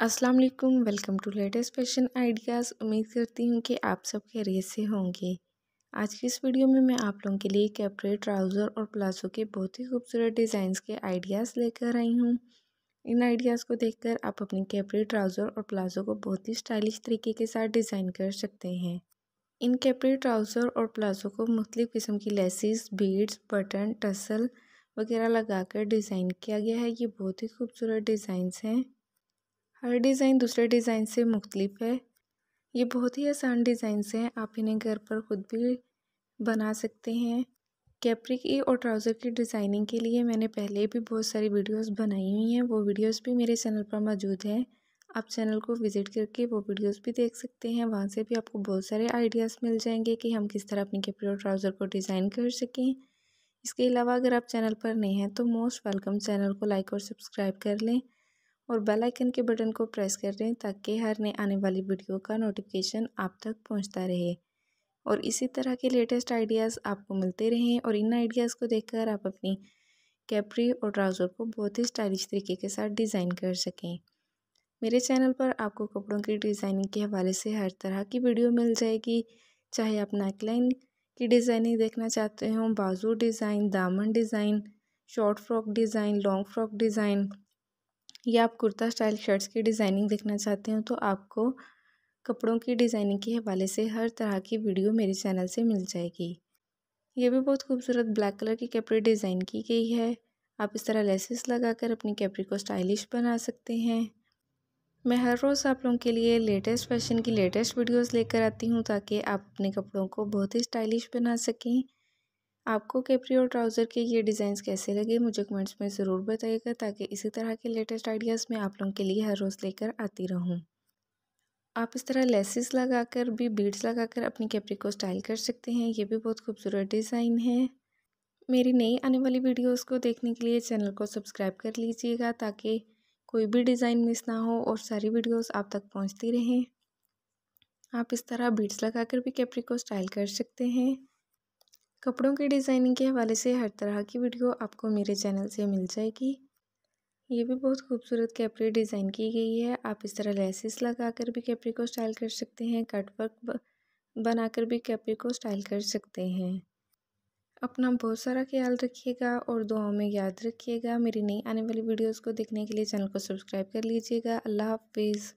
अस्सलाम वालेकुम welcome to latest fashion ideas उम्मीद करती हूँ कि आप सब खैरियत से होंगे आज की इस वीडियो में मैं आप लोगों के लिए कैपरेट ट्राउज़र और प्लाजो के बहुत ही खूबसूरत डिज़ाइंस के आइडियाज़ लेकर आई हूँ इन आइडियाज़ को देखकर आप अपने कैपरेट ट्राउज़र और प्लाजो को बहुत ही स्टाइलिश तरीके के साथ डिज़ाइन कर सकते हैं इन कैपरेट ट्राउज़र और प्लाजो को मुख्तु किस्म की लेसिस बीड्स बटन टसल वगैरह लगाकर डिज़ाइन किया गया है ये बहुत ही खूबसूरत डिज़ाइंस हैं हर डिज़ाइन दूसरे डिज़ाइन से मुख्तलिफ है ये बहुत ही आसान डिज़ाइंस हैं आप इन्हें घर पर ख़ुद भी बना सकते हैं कैप्रिक की और ट्राउज़र की डिज़ाइनिंग के लिए मैंने पहले भी बहुत सारी वीडियोस बनाई हुई हैं वो वीडियोस भी मेरे चैनल पर मौजूद हैं आप चैनल को विज़िट करके वो वीडियोस भी देख सकते हैं वहाँ से भी आपको बहुत सारे आइडियाज़ मिल जाएंगे कि हम किस तरह अपनी कैप्रिक और ट्राउज़र को डिज़ाइन कर सकें इसके अलावा अगर आप चैनल पर नहीं हैं तो मोस्ट वेलकम चैनल को लाइक और सब्सक्राइब कर लें और बेल आइकन के बटन को प्रेस कर दें ताकि हर नए आने वाली वीडियो का नोटिफिकेशन आप तक पहुंचता रहे और इसी तरह के लेटेस्ट आइडियाज़ आपको मिलते रहें और इन आइडियाज़ को देखकर आप अपनी कैपरी और ट्राउज़र को बहुत ही स्टाइलिश तरीके के साथ डिज़ाइन कर सकें मेरे चैनल पर आपको कपड़ों की डिज़ाइनिंग के हवाले से हर तरह की वीडियो मिल जाएगी चाहे आप नेकलाइन की डिज़ाइनिंग देखना चाहते हों बाजू डिज़ाइन दामन design short frock design long frock design या आप कुर्ता स्टाइल शर्ट्स की डिज़ाइनिंग देखना चाहते हो तो आपको कपड़ों की डिज़ाइनिंग के हवाले से हर तरह की वीडियो मेरे चैनल से मिल जाएगी ये भी बहुत खूबसूरत ब्लैक कलर की कैपरी डिज़ाइन की गई है आप इस तरह लेसेस लगाकर अपनी कैपरी को स्टाइलिश बना सकते हैं मैं हर रोज़ आप लोगों के लिए लेटेस्ट फैशन की लेटेस्ट वीडियोज़ लेकर आती हूँ ताकि आप अपने कपड़ों को बहुत ही स्टाइलिश बना सकें आपको और ट्राउज़र के ये डिज़ाइन कैसे लगे मुझे कमेंट्स में ज़रूर बताइएगा ताकि इसी तरह के लेटेस्ट आइडियाज़ मैं आप लोगों के लिए हर रोज़ लेकर आती रहूँ आप इस तरह लगा लगाकर भी बीड्स लगाकर अपनी कैपरी को स्टाइल कर सकते हैं ये भी बहुत खूबसूरत डिज़ाइन है मेरी नई आने वाली वीडियोस को देखने के लिए चैनल को सब्सक्राइब कर लीजिएगा ताकि कोई भी डिज़ाइन मिस ना हो और सारी वीडियोस आप तक पहुंचती रहें आप इस तरह बीड्स लगाकर भी कैपरी को स्टाइल कर सकते हैं कपड़ों की डिज़ाइनिंग के हवाले से हर तरह की वीडियो आपको मेरे चैनल से मिल जाएगी ये भी बहुत खूबसूरत कैपरी डिज़ाइन की गई है आप इस तरह लेसिस लगा कर भी कैपरी को स्टाइल कर सकते हैं कट वर्क बनाकर भी कैपरी को स्टाइल कर सकते हैं अपना बहुत सारा ख्याल रखिएगा और दुआओं में याद रखिएगा मेरी नई आने वाली वीडियोज़ को देखने के लिए चैनल को सब्सक्राइब कर लीजिएगा अल्लाह हाफिज़